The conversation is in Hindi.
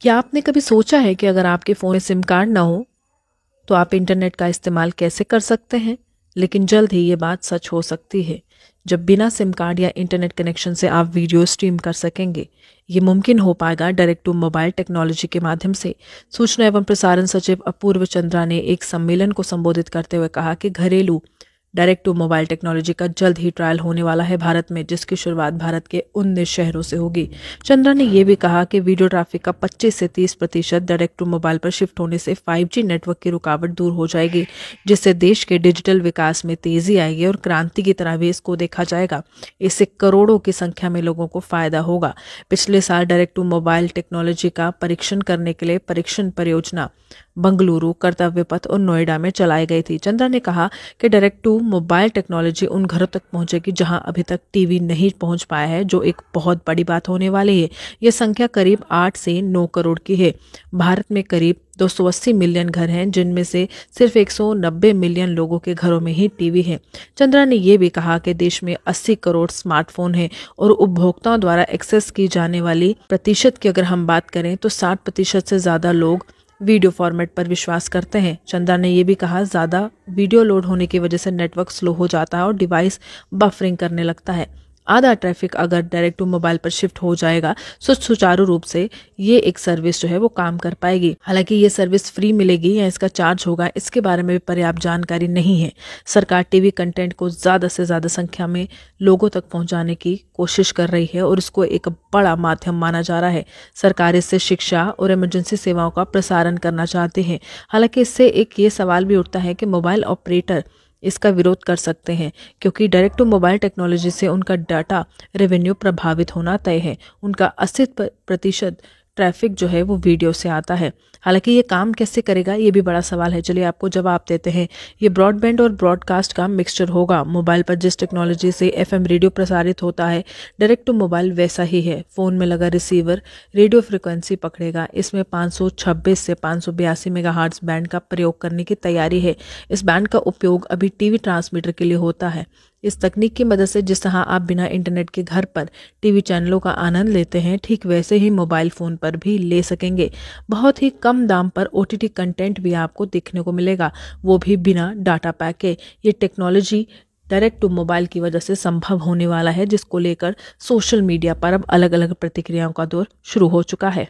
क्या आपने कभी सोचा है कि अगर आपके फ़ोन में सिम कार्ड ना हो तो आप इंटरनेट का इस्तेमाल कैसे कर सकते हैं लेकिन जल्द ही ये बात सच हो सकती है जब बिना सिम कार्ड या इंटरनेट कनेक्शन से आप वीडियो स्ट्रीम कर सकेंगे ये मुमकिन हो पाएगा डायरेक्ट टू मोबाइल टेक्नोलॉजी के माध्यम से सूचना एवं प्रसारण सचिव अपूर्व चंद्रा ने एक सम्मेलन को संबोधित करते हुए कहा कि घरेलू डायरेक्ट टू मोबाइल टेक्नोलॉजी का जल्द ही ट्रायल होने वाला है भारत में जिसकी शुरुआत भारत के उन्नीस शहरों से होगी चंद्रा ने यह भी कहा कि वीडियो ट्रैफिक का पच्चीस से तीस प्रतिशत डायरेक्ट टू मोबाइल पर शिफ्ट होने से फाइव नेटवर्क की रुकावट दूर हो जाएगी जिससे देश के डिजिटल विकास में तेजी आएगी और क्रांति की तरह भी इसको देखा जाएगा इससे करोड़ों की संख्या में लोगों को फायदा होगा पिछले साल डायरेक्ट टू मोबाइल टेक्नोलॉजी का परीक्षण करने के लिए परीक्षण परियोजना बंगलुरु कर्तव्य पथ और नोएडा में चलाई गई थी चंद्रा ने कहा कि डायरेक्ट टू मोबाइल टेक्नोलॉजी उन घरों तक पहुंचेगी जहां अभी तक टीवी नहीं पहुंच पाया है जो एक बहुत बड़ी बात होने वाली है यह संख्या करीब आठ से नौ करोड़ की है भारत में करीब 280 मिलियन घर हैं जिनमें से सिर्फ 190 मिलियन लोगों के घरों में ही टीवी है चंद्रा ने यह भी कहा कि देश में 80 करोड़ स्मार्टफोन हैं और उपभोक्ताओं द्वारा एक्सेस की जाने वाली प्रतिशत की अगर हम बात करें तो 60 प्रतिशत से ज़्यादा लोग वीडियो फॉर्मेट पर विश्वास करते हैं चंद्रा ने यह भी कहा ज़्यादा वीडियो लोड होने की वजह से नेटवर्क स्लो हो जाता है और डिवाइस बफरिंग करने लगता है आधा ट्रैफिक अगर डायरेक्ट टू मोबाइल पर शिफ्ट हो जाएगा तो सुचारू रूप से ये एक सर्विस जो है वो काम कर पाएगी हालांकि ये सर्विस फ्री मिलेगी या इसका चार्ज होगा इसके बारे में भी पर्याप्त जानकारी नहीं है सरकार टीवी कंटेंट को ज़्यादा से ज़्यादा संख्या में लोगों तक पहुँचाने की कोशिश कर रही है और इसको एक बड़ा माध्यम माना जा रहा है सरकार इससे शिक्षा और इमरजेंसी सेवाओं का प्रसारण करना चाहते हैं हालांकि इससे एक ये सवाल भी उठता है कि मोबाइल ऑपरेटर इसका विरोध कर सकते हैं क्योंकि डायरेक्ट टू मोबाइल टेक्नोलॉजी से उनका डाटा रेवेन्यू प्रभावित होना तय है उनका अस्सी प्रतिशत ट्रैफिक जो है वो वीडियो से आता है हालांकि ये काम कैसे करेगा ये भी बड़ा सवाल है चलिए आपको जवाब देते हैं ये ब्रॉडबैंड और ब्रॉडकास्ट का मिक्सचर होगा मोबाइल पर जिस टेक्नोलॉजी से एफएम रेडियो प्रसारित होता है डायरेक्ट टू मोबाइल वैसा ही है फ़ोन में लगा रिसीवर रेडियो फ्रिक्वेंसी पकड़ेगा इसमें 526 से पाँच सौ बैंड का प्रयोग करने की तैयारी है इस बैंड का उपयोग अभी टीवी ट्रांसमीटर के लिए होता है इस तकनीक की मदद से जिस तरह आप बिना इंटरनेट के घर पर टीवी चैनलों का आनंद लेते हैं ठीक वैसे ही मोबाइल फ़ोन पर भी ले सकेंगे बहुत ही कम दाम पर ओ कंटेंट भी आपको देखने को मिलेगा वो भी बिना डाटा पैक के ये टेक्नोलॉजी डायरेक्ट टू मोबाइल की वजह से संभव होने वाला है जिसको लेकर सोशल मीडिया पर अब अलग अलग प्रतिक्रियाओं का दौर शुरू हो चुका है